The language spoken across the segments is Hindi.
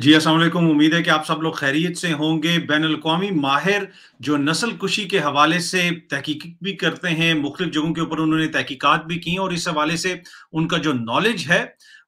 जी असलम उम्मीद है कि आप सब लोग खैरियत से होंगे बैन अवी माहिर जो नस्ल कुशी के हवाले से तहकीक भी करते हैं मुख्तु जगहों के ऊपर उन्होंने तहकीकत भी की और इस हवाले से उनका जो नॉलेज है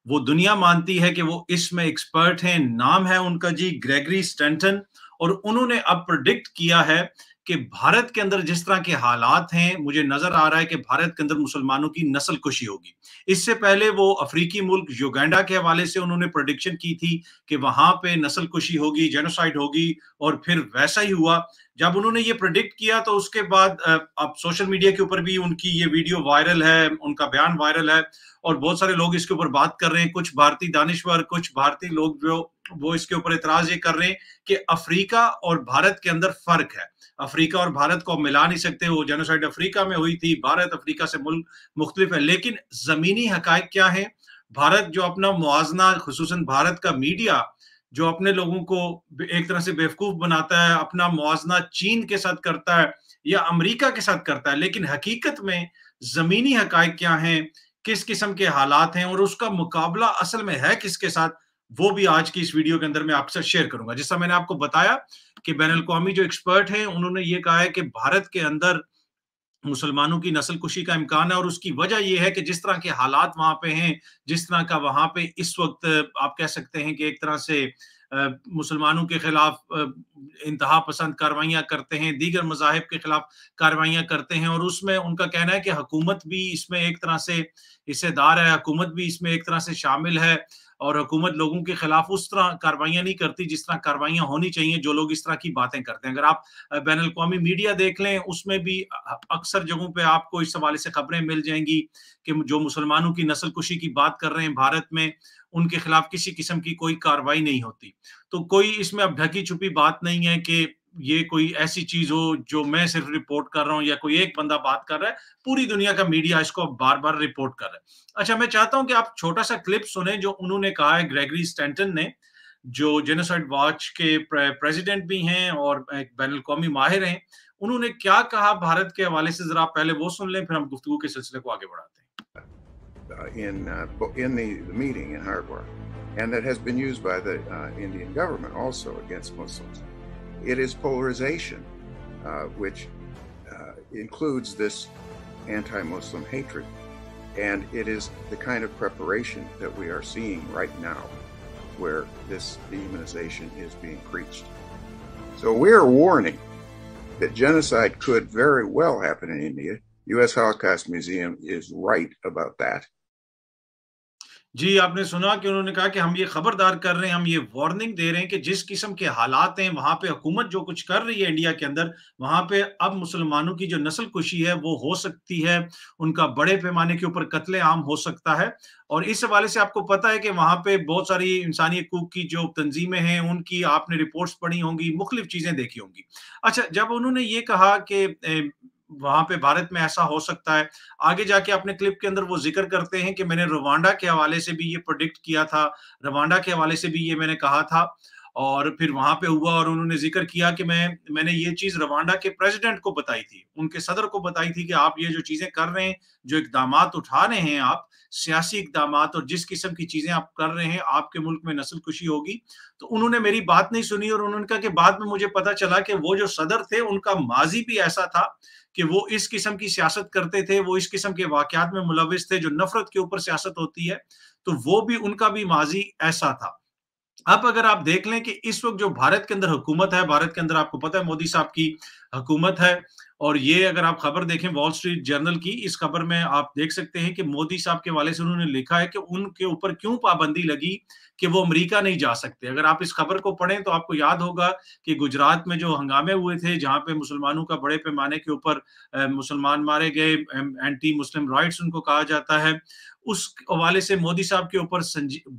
वो दुनिया मानती है कि वो इसमें एक्सपर्ट हैं नाम है उनका जी ग्रेगरी स्टेंटन और उन्होंने अब प्रोडिक्ट किया है कि भारत के अंदर जिस तरह के हालात हैं मुझे नजर आ रहा है कि भारत के अंदर मुसलमानों की नस्ल कुशी होगी इससे पहले वो अफ्रीकी मुल्क योगैंडा के हवाले से उन्होंने प्रोडिक्शन की थी कि वहां पे नस्ल कुशी होगी जेनोसाइड होगी और फिर वैसा ही हुआ जब उन्होंने ये प्रोडिक्ट किया तो उसके बाद अब सोशल मीडिया के ऊपर भी उनकी ये वीडियो वायरल है उनका बयान वायरल है और बहुत सारे लोग इसके ऊपर बात कर रहे हैं कुछ भारतीय दानश्वर कुछ भारतीय लोग जो वो इसके ऊपर इतराज ये कर रहे हैं कि अफ्रीका और भारत के अंदर फर्क है अफ्रीका और भारत को मिला नहीं सकते वो जेनोसाइड अफ्रीका में हुई थी भारत अफ्रीका से मुल्क मुख्तलिफ है लेकिन जमीनी हकायक क्या है भारत जो अपना मुआजना खसूस भारत का मीडिया जो अपने लोगों को एक तरह से बेवकूफ बनाता है अपना मुआजना चीन के साथ करता है या अमेरिका के साथ करता है लेकिन हकीकत में जमीनी हक क्या हैं किस किस्म के हालात हैं और उसका मुकाबला असल में है किसके साथ वो भी आज की इस वीडियो के अंदर मैं आपसे शेयर करूंगा जैसा मैंने आपको बताया कि बैन अवी जो एक्सपर्ट हैं उन्होंने ये कहा है कि भारत के अंदर मुसलमानों की नस्ल कुशी का इम्कान है और उसकी वजह यह है कि जिस तरह के हालात वहां पे हैं जिस तरह का वहां पे इस वक्त आप कह सकते हैं कि एक तरह से मुसलमानों के खिलाफ इंतहा पसंद कार्रवाइयाँ करते हैं दीगर मजाहब के खिलाफ कार्रवाइयाँ करते हैं और उसमें उनका कहना है कि हकूमत भी इसमें एक तरह से हिस्सेदार है हकूमत भी इसमें एक तरह से शामिल है और हुकूमत लोगों के खिलाफ उस तरह कार्रवाइयाँ नहीं करती जिस तरह कार्रवाइयाँ होनी चाहिए जो लोग इस तरह की बातें करते हैं अगर आप बैन अवी मीडिया देख लें उसमें भी अक्सर जगहों पर आपको इस हवाले से खबरें मिल जाएंगी कि जो मुसलमानों की नस्ल कुशी की बात कर रहे हैं भारत में उनके खिलाफ किसी किस्म की कोई कार्रवाई नहीं होती तो कोई इसमें अब ढकी छुपी बात नहीं है कि ये कोई ऐसी चीज हो जो मैं सिर्फ रिपोर्ट कर रहा हूं या कोई एक बंदा बात कर रहा है पूरी दुनिया का मीडिया इसको बार बार रिपोर्ट कर रहा है अच्छा मैं चाहता हूं कि आप छोटा सा क्लिप सुने जो उन्होंने कहा है ग्रेगरी स्टैंटन ने जो जेनोसाइड वॉच के प्रेसिडेंट भी हैं और एक बैन अवी माहिर हैं उन्होंने क्या कहा भारत के हवाले से जरा पहले वो सुन लें फिर हम गुफ्तु के सिलसिले को आगे बढ़ाते हैं Uh, in uh, in the, the meeting in Hardware, and that has been used by the uh, Indian government also against Muslims. It is polarization, which includes this anti-Muslim hatred, and it is the kind of preparation that we are seeing right now where this demonization is being preached. So we're warning that genocide could very well happen in India. U.S. Holocaust Museum is right about that. जी आपने सुना कि उन्होंने कहा कि हम ये खबरदार कर रहे हैं हम ये वार्निंग दे रहे हैं कि जिस किस्म के हालात हैं वहां पे हुकूमत जो कुछ कर रही है इंडिया के अंदर वहां पे अब मुसलमानों की जो नस्ल खुशी है वो हो सकती है उनका बड़े पैमाने के ऊपर कत्ले आम हो सकता है और इस हवाले से आपको पता है कि वहां पे बहुत सारी इंसानी हकूक की जो तंजीमें हैं उनकी आपने रिपोर्ट्स पढ़ी होंगी मुख्तलिफ चीजें देखी होंगी अच्छा जब उन्होंने ये कहा कि वहां पे भारत में ऐसा हो सकता है आगे जाके अपने क्लिप के अंदर वो जिक्र करते हैं कि मैंने रवांडा के हवाले से भी ये प्रोडिक्ट किया था रवांडा के हवाले से भी ये मैंने कहा था और फिर वहां पे हुआ और उन्होंने जिक्र किया कि मैं मैंने ये चीज रवांडा के प्रेसिडेंट को बताई थी उनके सदर को बताई थी कि आप ये जो चीजें कर रहे हैं जो इकदाम उठा रहे हैं आप सियासी इकदाम और जिस किस्म की चीजें आप कर रहे हैं आपके मुल्क में नस्ल खुशी होगी तो उन्होंने मेरी बात नहीं सुनी और उन्होंने कहा कि बाद में मुझे पता चला कि वो जो सदर थे उनका माजी भी ऐसा था कि वो इस किस्म की सियासत करते थे वो इस किस्म के वाकयात में मुलविस थे जो नफरत के ऊपर सियासत होती है तो वो भी उनका भी माजी ऐसा था अब अगर आप देख लें कि इस वक्त जो भारत के अंदर हुकूमत है भारत के अंदर आपको पता है मोदी साहब की हुकूमत है और ये अगर आप खबर देखें वॉल स्ट्रीट जर्नल की इस खबर में आप देख सकते हैं कि मोदी साहब के वाले से उन्होंने लिखा है कि उनके ऊपर क्यों पाबंदी लगी कि वो अमेरिका नहीं जा सकते अगर आप इस खबर को पढ़ें तो आपको याद होगा कि गुजरात में जो हंगामे हुए थे जहां पे मुसलमानों का बड़े पैमाने के ऊपर मुसलमान मारे गए एंटी मुस्लिम राइट्स उनको कहा जाता है उस हवाले से मोदी साहब के ऊपर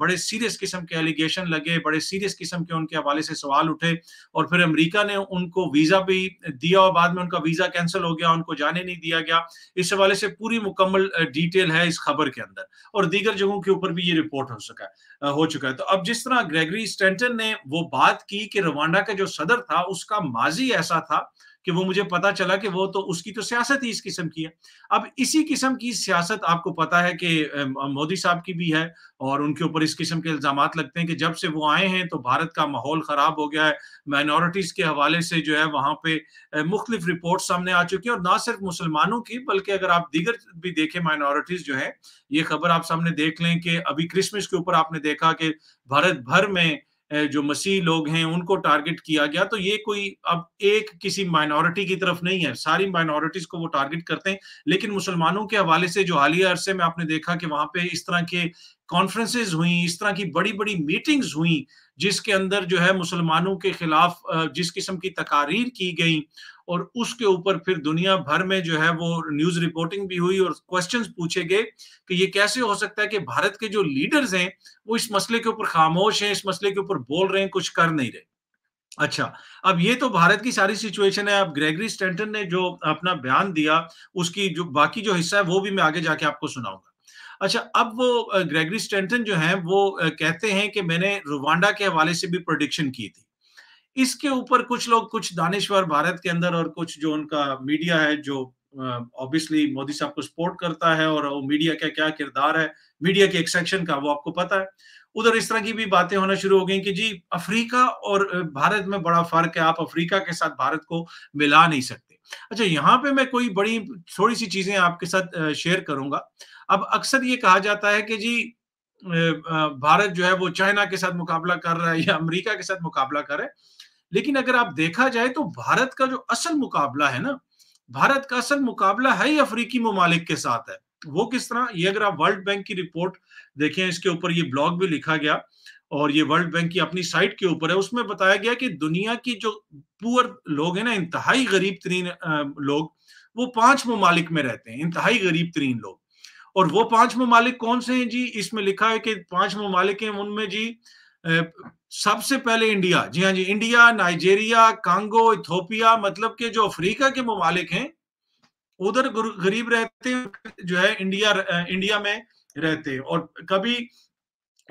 बड़े सीरियस किस्म के एलिगेशन लगे बड़े सीरियस किस्म के उनके हवाले से सवाल उठे और फिर अमेरिका ने उनको वीज़ा भी दिया और बाद में उनका वीज़ा कैंसिल हो गया उनको जाने नहीं दिया गया इस हवाले से पूरी मुकम्मल डिटेल है इस खबर के अंदर और दीगर जगहों के ऊपर भी ये रिपोर्ट हो सका हो चुका है तो अब जिस तरह ग्रेगरी स्टेंटन ने वो बात की कि रवांडा का जो सदर था उसका माजी ऐसा था कि वो मुझे पता चला कि वो तो उसकी तो सियासत ही इस किस्म की है अब इसी किस्म की सियासत आपको पता है कि मोदी साहब की भी है और उनके ऊपर इस किस्म के इल्जाम लगते हैं कि जब से वो आए हैं तो भारत का माहौल ख़राब हो गया है माइनॉरिटीज़ के हवाले से जो है वहां पे मुख्तलिफ रिपोर्ट सामने आ चुकी है और ना सिर्फ मुसलमानों की बल्कि अगर आप दीगर भी देखें माइनॉरिटीज़ जो है ये खबर आप सामने देख लें कि अभी क्रिसमस के ऊपर आपने देखा कि भारत भर में जो मसीह लोग हैं उनको टारगेट किया गया तो ये कोई अब एक किसी माइनॉरिटी की तरफ नहीं है सारी माइनॉरिटीज को वो टारगेट करते हैं लेकिन मुसलमानों के हवाले से जो हालिया अरसे में आपने देखा कि वहां पे इस तरह के कॉन्फ्रेंसेस हुई इस तरह की बड़ी बड़ी मीटिंग्स हुई जिसके अंदर जो है मुसलमानों के खिलाफ जिस किस्म की तकारीर की गई और उसके ऊपर फिर दुनिया भर में जो है वो न्यूज रिपोर्टिंग भी हुई और क्वेश्चन पूछे गए कि ये कैसे हो सकता है कि भारत के जो लीडर्स हैं वो इस मसले के ऊपर खामोश हैं इस मसले के ऊपर बोल रहे हैं कुछ कर नहीं रहे अच्छा अब ये तो भारत की सारी सिचुएशन है अब ग्रेगरी स्टेंटन ने जो अपना बयान दिया उसकी जो बाकी जो हिस्सा है वो भी मैं आगे जाके आपको सुनाऊंगा अच्छा अब वो ग्रेगरी स्टेंटन जो है वो कहते हैं कि मैंने रुवांडा के हवाले से भी प्रोडिक्शन की थी इसके ऊपर कुछ लोग कुछ दानिश्वर भारत के अंदर और कुछ जो उनका मीडिया है जो ऑब्वियसली मोदी साहब को सपोर्ट करता है और वो मीडिया का क्या किरदार है मीडिया के एक सेक्शन का वो आपको पता है उधर इस तरह की भी बातें होना शुरू हो गई कि जी अफ्रीका और भारत में बड़ा फर्क है आप अफ्रीका के साथ भारत को मिला नहीं सकते अच्छा यहाँ पे मैं कोई बड़ी थोड़ी सी चीजें आपके साथ शेयर करूंगा अब अक्सर ये कहा जाता है कि जी भारत जो है वो चाइना के साथ मुकाबला कर रहा है या अमेरिका के साथ मुकाबला कर रहा है लेकिन अगर आप देखा जाए तो भारत का जो असल मुकाबला है ना भारत का असल मुकाबला है ही अफ्रीकी ममालिक के साथ है वो किस तरह ये अगर आप वर्ल्ड बैंक की रिपोर्ट देखें इसके ऊपर ये ब्लॉग भी लिखा गया और ये वर्ल्ड बैंक की अपनी साइट के ऊपर है उसमें बताया गया कि दुनिया की जो पुअर लोग हैं ना इंतहाई गरीब तरीन लोग वो पांच ममालिक में रहते हैं इंतहाई गरीब तरीन लोग और वो पांच ममालिक कौन से हैं जी इसमें लिखा है कि पांच ममालिक हैं उनमें जी सबसे पहले इंडिया जी हाँ जी इंडिया नाइजेरिया कांगो इथोपिया मतलब के जो अफ्रीका के ममालिक हैं उधर गरीब रहते जो है इंडिया इंडिया में रहते हैं और कभी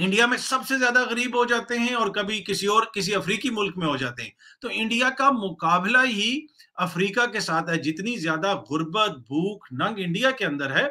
इंडिया में सबसे ज्यादा गरीब हो जाते हैं और कभी किसी और किसी अफ्रीकी मुल्क में हो जाते हैं तो इंडिया का मुकाबला ही अफ्रीका के साथ है जितनी ज्यादा गुर्बत भूख नंग इंडिया के अंदर है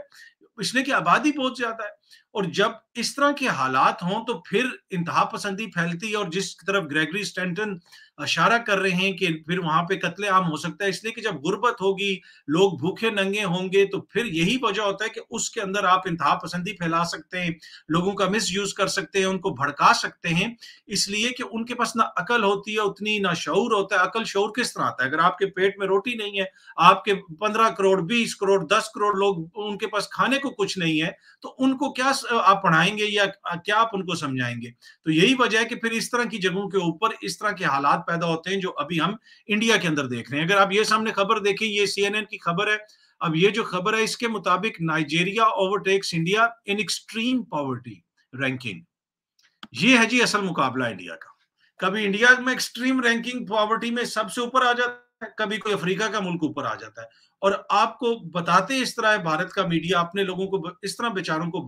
पिछले की आबादी बहुत ज्यादा है और जब इस तरह के हालात हों तो फिर इंतहा पसंदी फैलती है और जिस तरफ ग्रेगरी स्टेंटन इशारा कर रहे हैं कि फिर वहां पे आम हो सकता है इसलिए कि जब गुर्बत होगी लोग भूखे नंगे होंगे तो फिर यही वजह होता है कि उसके अंदर आप इंतहा पसंदी फैला सकते हैं लोगों का मिस यूज कर सकते हैं उनको भड़का सकते हैं इसलिए कि उनके पास ना अकल होती है उतनी ना शौर होता है अकल शौर किस तरह आता है अगर आपके पेट में रोटी नहीं है आपके पंद्रह करोड़ बीस करोड़ दस करोड़ लोग उनके पास खाने को कुछ नहीं है तो उनको क्या क्या आप पढ़ाएंगे या क्या आप उनको समझाएंगे तो यही वजह है कि फिर इस तरह की जगहों के ऊपर इस तरह के हालात पैदा होते हैं जो अभी हम इंडिया के अंदर देख रहे हैं अगर आप ये सामने खबर देखें ये सी की खबर है अब ये जो खबर है इसके मुताबिक Nigeria overtakes India in extreme poverty ranking ये है जी असल मुकाबला इंडिया का कभी इंडिया में एक्सट्रीम रैंकिंग पॉवर्टी में सबसे ऊपर आ जाता कभी कोई अफ्रीका का मुल्क ऊपर आ जाता है और आपको बताते इस तरह है भारत का मीडिया अपने लोगों को इस तरह बेचारों को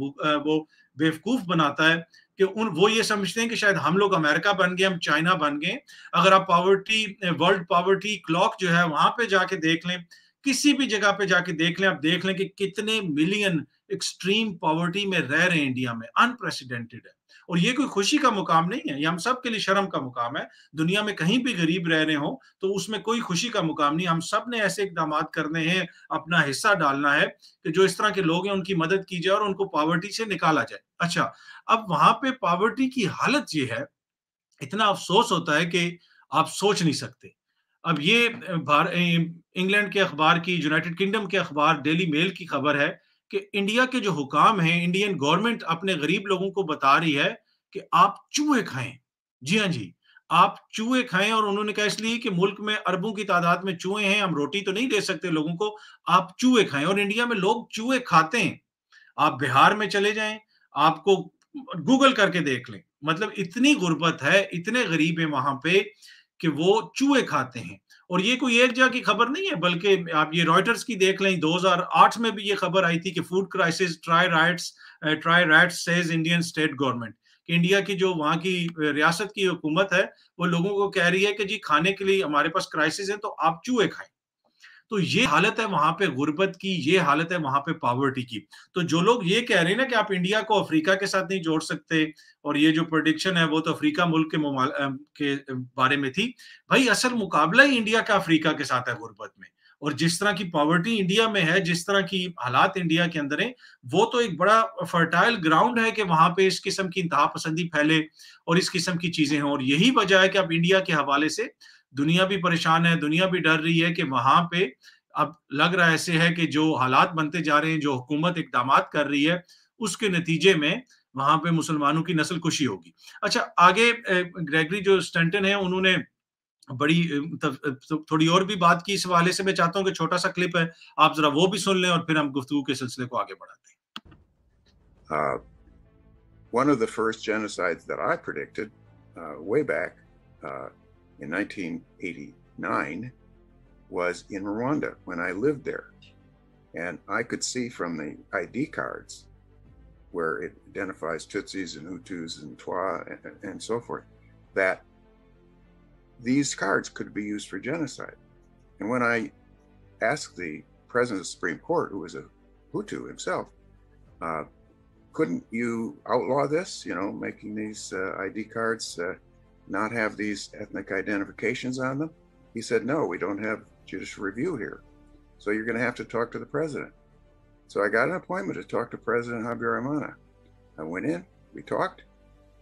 वो बेवकूफ बनाता है कि उन वो ये समझते हैं कि शायद हम लोग अमेरिका बन गए हम चाइना बन गए अगर आप पावर्टी वर्ल्ड पावर्टी क्लॉक जो है वहां पे जाके देख लें किसी भी जगह पे जाके देख लें आप देख लें कि कितने मिलियन एक्सट्रीम पॉवर्टी में रह रहे हैं इंडिया में अनप्रेसिडेंटेड है और ये कोई खुशी का मुकाम नहीं है ये हम सब के लिए शर्म का मुकाम है दुनिया में कहीं भी गरीब रह रहे हो तो उसमें कोई खुशी का मुकाम नहीं हम सब ने ऐसे इकदाम करने हैं अपना हिस्सा डालना है कि जो इस तरह के लोग हैं उनकी मदद की जाए और उनको पावर्टी से निकाला जाए अच्छा अब वहां पे पावर्टी की हालत ये है इतना अफसोस होता है कि आप सोच नहीं सकते अब ये इंग्लैंड के अखबार की यूनाइटेड किंगडम के अखबार डेली मेल की खबर है कि इंडिया के जो हुकाम हैं इंडियन गवर्नमेंट अपने गरीब लोगों को बता रही है कि आप चूहे खाएं जी हाँ जी आप चूहे खाएं और उन्होंने कहा इसलिए कि मुल्क में अरबों की तादाद में चूहे हैं हम रोटी तो नहीं दे सकते लोगों को आप चूहे खाएं और इंडिया में लोग चूहे खाते हैं आप बिहार में चले जाएं आपको गूगल करके देख लें मतलब इतनी गुर्बत है इतने गरीब है वहां पे कि वो चूहे खाते हैं और ये कोई एक जगह की खबर नहीं है बल्कि आप ये रॉयटर्स की देख लें 2008 में भी ये खबर आई थी कि food crisis try rights try rights says Indian state government कि इंडिया की जो वहाँ की uh, रियासत की हुकूमत है वो लोगों को कह रही है कि जी खाने के लिए हमारे पास क्राइसिस है तो आप चूहे खाएं तो ये हालत है वहां पे गुर्बत की ये हालत है वहां पे पावर्टी की तो जो लोग ये कह रहे हैं ना कि आप इंडिया को अफ्रीका के साथ नहीं जोड़ सकते और ये जो प्रोडिक्शन है वो तो अफ्रीका मुल्क के के बारे में थी भाई असल मुकाबला ही इंडिया का अफ्रीका के साथ है गुर्बत में और जिस तरह की पॉवर्टी इंडिया में है जिस तरह की हालात इंडिया के अंदर है वो तो एक बड़ा फर्टाइल ग्राउंड है कि वहां पे इस किस्म की इंतहा पसंदी फैले और इस किस्म की चीजें हों और यही वजह है कि आप इंडिया के हवाले से दुनिया भी परेशान है दुनिया भी डर रही है कि वहां पे अब लग रहा ऐसे है कि जो हालात बनते जा रहे हैं जो हुकूमत इकदाम कर रही है उसके नतीजे में वहां पे मुसलमानों की नस्ल खुशी होगी अच्छा आगे ग्रेगरी जो स्टेंटन है उन्होंने बड़ी तो थोड़ी और भी बात की इस हवाले से मैं चाहता हूँ कि छोटा सा क्लिप है आप जरा वो भी सुन लें और फिर हम गुफ्तु के सिलसिले को आगे बढ़ाते हैं uh, one of the first genocides that I predicted uh, way back uh, in 1989 was in Rwanda when I lived there. And I could see from the ID cards where it identifies Tutsis and Hutus and Twa and, and so forth that these cards could be used for genocide. And when I asked the president of the Supreme Court, who was a Hutu himself, uh, couldn't you outlaw this? You know, making these uh, ID cards uh, not have these ethnic identifications on them? He said, no, we don't have judicial review here. So you're going to have to talk to the president. So I got an appointment to talk to President Habyarimana. I went in, we talked.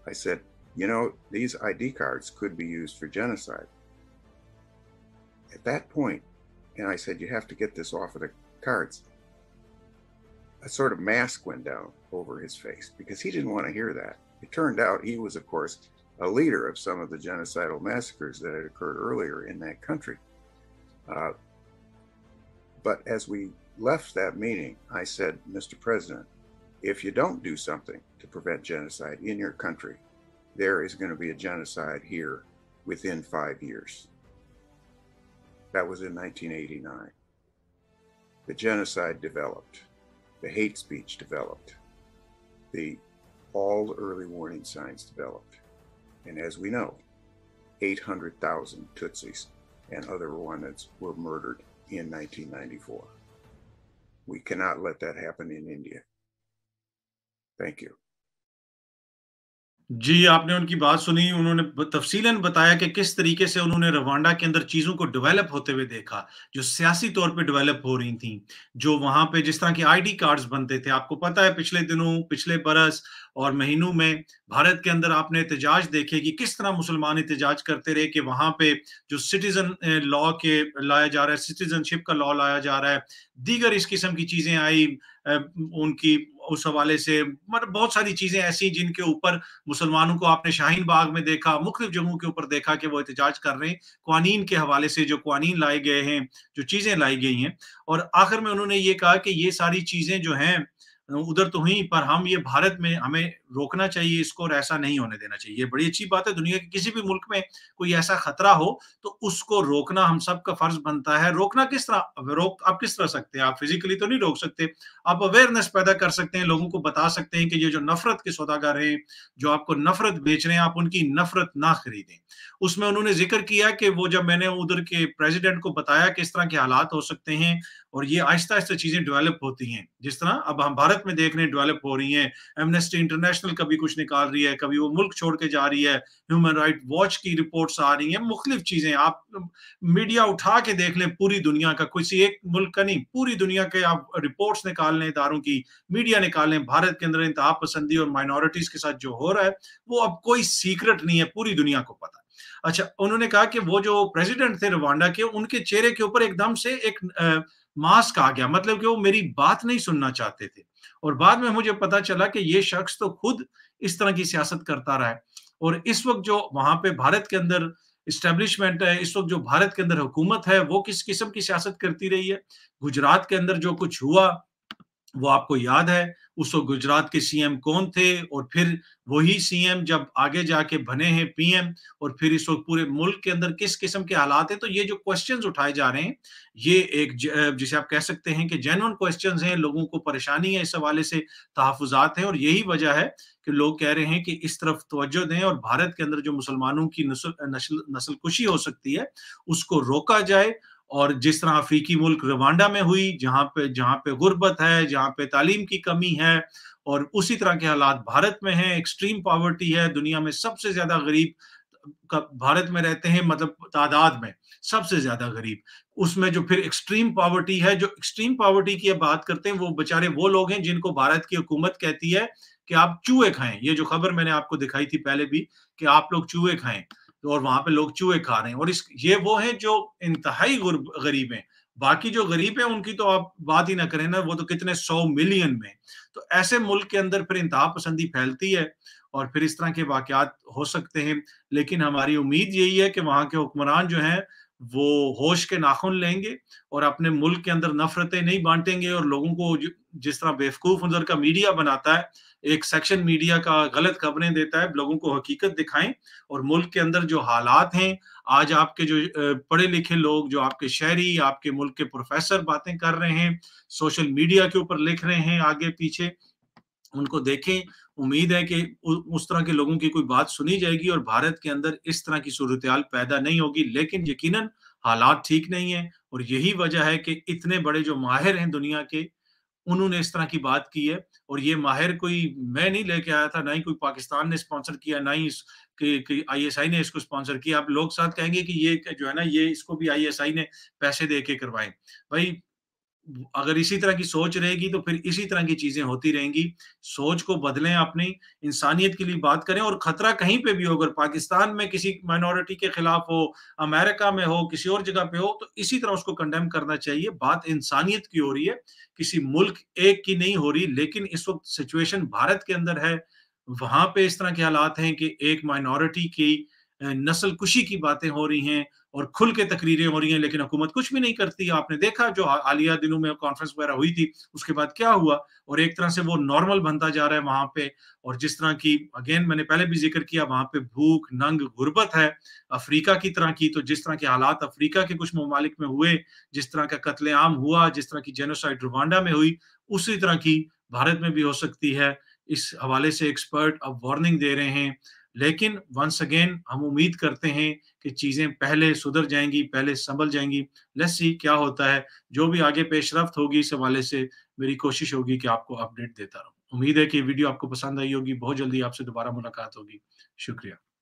I said, you know, these ID cards could be used for genocide. At that point, and I said, you have to get this off of the cards. A sort of mask went down over his face because he didn't want to hear that. It turned out he was, of course, a leader of some of the genocidal massacres that had occurred earlier in that country. Uh, but as we left that meeting, I said, Mr. President, if you don't do something to prevent genocide in your country, there is going to be a genocide here within five years. That was in 1989. The genocide developed, the hate speech developed, the all early warning signs developed. And as we know, 800,000 Tutsis and other Rwandans were murdered in 1994. We cannot let that happen in India. Thank you. जी आपने उनकी बात सुनी उन्होंने तफसीलन बताया कि किस तरीके से उन्होंने रवांडा के अंदर चीज़ों को डेवलप होते हुए देखा जो सियासी तौर पे डेवलप हो रही थी जो वहां पे जिस तरह के आईडी कार्ड्स बनते थे आपको पता है पिछले दिनों पिछले बरस और महीनों में भारत के अंदर आपने एहतजाज देखे कि किस तरह मुसलमान एहतजाज करते रहे कि वहां पे जो सिटीजन लॉ के लाया जा रहा है सिटीजनशिप का लॉ लाया जा रहा है दीगर इस किस्म की चीज़ें आई उनकी उस हवाले से मतलब बहुत सारी चीजें ऐसी जिनके ऊपर मुसलमानों को आपने शाहीन बाग में देखा मुख्तु जगहों के ऊपर देखा कि वो एहतजाज कर रहे हैं कवानीन के हवाले से जो कवानीन लाए गए हैं जो चीजें लाई गई हैं और आखिर में उन्होंने ये कहा कि ये सारी चीजें जो हैं उधर तो हुई पर हम ये भारत में हमें रोकना चाहिए इसको और ऐसा नहीं होने देना चाहिए ये बड़ी अच्छी बात है दुनिया के किसी भी मुल्क में कोई ऐसा खतरा हो तो उसको रोकना हम सब का फर्ज बनता है रोकना किस तरह रोक आप किस तरह सकते हैं आप फिजिकली तो नहीं रोक सकते आप अवेयरनेस पैदा कर सकते हैं लोगों को बता सकते हैं कि ये जो नफरत के सौदागार हैं जो आपको नफरत बेच रहे हैं आप उनकी नफरत ना खरीदें उसमें उन्होंने जिक्र किया कि वो जब मैंने उधर के प्रेसिडेंट को बताया कि इस तरह के हालात हो सकते हैं और ये आहिस्ता आहिस्ता चीजें डेवलप होती हैं जिस तरह अब हम भारत में देख रहे हैं डेवलप हो रही हैं एमनेस्टी इंटरनेशनल नेशनल कभी कुछ निकाल रही है कभी वो मुल्क छोड़ के जा रही है ह्यूमन राइट वॉच की रिपोर्ट्स आ रही है मुख्तलिफ चीजें आप मीडिया उठा के देख लें पूरी दुनिया का किसी एक मुल्क का नहीं पूरी दुनिया के आप रिपोर्ट्स निकाल लें इधारों की मीडिया निकाल लें भारत के अंदर इंतहा पसंदी और माइनॉरिटीज के साथ जो हो रहा है वो अब कोई सीक्रेट नहीं है पूरी दुनिया को पता अच्छा उन्होंने कहा कि वो जो प्रेसिडेंट थे रवांडा के उनके चेहरे के ऊपर एकदम से एक आ, मास्क आ गया मतलब कि वो मेरी बात नहीं सुनना चाहते थे और बाद में मुझे पता चला कि ये शख्स तो खुद इस तरह की सियासत करता रहा है और इस वक्त जो वहां पे भारत के अंदर इस्टेब्लिशमेंट है इस वक्त जो भारत के अंदर हुकूमत है वो किस किस्म की सियासत करती रही है गुजरात के अंदर जो कुछ हुआ वो आपको याद है उस वक्त गुजरात के सीएम कौन थे और फिर वही सीएम जब आगे जाके बने हैं पीएम और फिर इस वक्त पूरे मुल्क के अंदर किस किस्म के हालात है तो ये जो क्वेश्चन उठाए जा रहे हैं ये एक जिसे आप कह सकते हैं कि जेनवन क्वेश्चन हैं लोगों को परेशानी है इस हवाले से तहफात है और यही वजह है कि लोग कह रहे हैं कि इस तरफ तोज्जो दें और भारत के अंदर जो मुसलमानों की नस्ल नस्ल कुशी हो सकती है उसको रोका जाए और जिस तरह अफ्रीकी मुल्क रवांडा में हुई जहाँ पे जहाँ पे गुर्बत है जहाँ पे तालीम की कमी है और उसी तरह के हालात भारत में हैं एक्सट्रीम पावर्टी है दुनिया में सबसे ज्यादा गरीब भारत में रहते हैं मतलब तादाद में सबसे ज्यादा गरीब उसमें जो फिर एक्सट्रीम पावर्टी है जो एक्सट्रीम पावर्टी की अब बात करते हैं वो बेचारे वो लोग हैं जिनको भारत की हुकूमत कहती है कि आप चूहे खाएं ये जो खबर मैंने आपको दिखाई थी पहले भी कि आप लोग चूहे खाएं तो और वहां पे लोग चूहे खा रहे हैं और इस ये वो है जो इंतहाई गरीब हैं बाकी जो गरीब है उनकी तो आप बात ही ना करें ना वो तो कितने सौ मिलियन में तो ऐसे मुल्क के अंदर फिर इंतहा पसंदी फैलती है और फिर इस तरह के वाकत हो सकते हैं लेकिन हमारी उम्मीद यही है कि वहां के हुक्मरान जो हैं वो होश के नाखून लेंगे और अपने मुल्क के अंदर नफरतें नहीं बांटेंगे और लोगों को जिस तरह बेवकूफ उनजर का मीडिया बनाता है एक सेक्शन मीडिया का गलत खबरें देता है लोगों को हकीकत दिखाएं और मुल्क के अंदर जो हालात हैं आज आपके जो पढ़े लिखे लोग जो आपके शहरी आपके मुल्क के प्रोफेसर बातें कर रहे हैं सोशल मीडिया के ऊपर लिख रहे हैं आगे पीछे उनको देखें उम्मीद है कि उस तरह के लोगों की कोई बात सुनी जाएगी और भारत के अंदर इस तरह की सूरत पैदा नहीं होगी लेकिन यकीनन हालात ठीक नहीं है और यही वजह है कि इतने बड़े जो माहिर हैं दुनिया के उन्होंने इस तरह की बात की है और ये माहिर कोई मैं नहीं लेके आया था ना ही कोई पाकिस्तान ने स्पॉन्सर किया ना ही आई एस आई ने इसको स्पॉन्सर किया आप लोग साथ कहेंगे कि ये जो है ना ये इसको भी आई एस आई ने पैसे दे के करवाए भाई अगर इसी तरह की सोच रहेगी तो फिर इसी तरह की चीजें होती रहेंगी सोच को बदलें अपनी इंसानियत के लिए बात करें और खतरा कहीं पे भी हो अगर पाकिस्तान में किसी माइनॉरिटी के खिलाफ हो अमेरिका में हो किसी और जगह पे हो तो इसी तरह उसको कंडेम करना चाहिए बात इंसानियत की हो रही है किसी मुल्क एक की नहीं हो रही लेकिन इस वक्त सिचुएशन भारत के अंदर है वहां पे इस तरह के हालात हैं कि एक माइनॉरिटी की नस्ल कुशी की बातें हो रही हैं और खुल के तकरीरें हो रही हैं लेकिन हुकूमत कुछ भी नहीं करती आपने देखा जो हालिया दिनों में कॉन्फ्रेंस वगैरह हुई थी उसके बाद क्या हुआ और एक तरह से वो नॉर्मल बनता जा रहा है वहां पे और जिस तरह की अगेन मैंने पहले भी जिक्र किया वहां पे भूख नंग गुर्बत है अफ्रीका की तरह की तो जिस तरह के हालात अफ्रीका के कुछ ममालिक में हुए जिस तरह का कत्लेआम हुआ जिस तरह की जेनोसाइड रुवांडा में हुई उसी तरह की भारत में भी हो सकती है इस हवाले से एक्सपर्ट अब वार्निंग दे रहे हैं लेकिन वंस अगेन हम उम्मीद करते हैं कि चीज़ें पहले सुधर जाएंगी पहले संभल जाएंगी लेट्स सी क्या होता है जो भी आगे पेशरफ्त होगी इस हवाले से मेरी कोशिश होगी कि आपको अपडेट देता रहूं उम्मीद है कि वीडियो आपको पसंद आई होगी बहुत जल्दी आपसे दोबारा मुलाकात होगी शुक्रिया